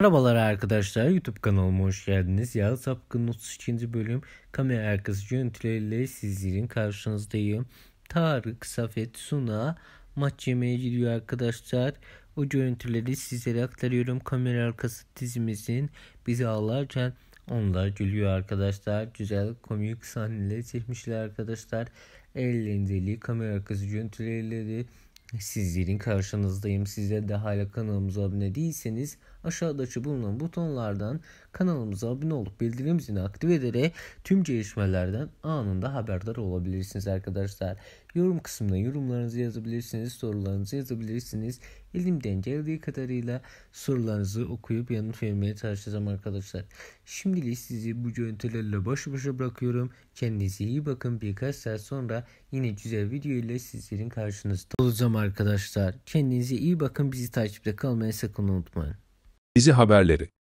Merhabalar arkadaşlar YouTube kanalıma hoş geldiniz. Yağız Sapkın 32. bölüm kamera arkası görüntüleriyle sizlerin karşınızdayım. Tarık, Safet, Suna maç yemeğe gidiyor arkadaşlar. O görüntüleri sizlere aktarıyorum. Kamera arkası dizimizin bizi ağlarken onlar gülüyor arkadaşlar. Güzel komik sahneleri çekmişler arkadaşlar. Eğlenceli kamera arkası görüntüleri Sizlerin karşınızdayım. Size de hala kanalımıza abone değilseniz aşağıdaki bulunan butonlardan kanalımıza abone olup bildirim zilini aktive ederek tüm gelişmelerden anında haberdar olabilirsiniz arkadaşlar. Yorum kısmına yorumlarınızı yazabilirsiniz, sorularınızı yazabilirsiniz. Elimden geldiği kadarıyla sorularınızı okuyup yanıt vermeye çalışacağım arkadaşlar. Şimdilik sizi bu görüntülerle baş başa bırakıyorum. Kendinize iyi bakın. Birkaç saat sonra yine güzel video ile sizlerin karşınızda olacağım arkadaşlar. Kendinize iyi bakın. Bizi takipte kalmayı sakın unutmayın. Bizi haberleri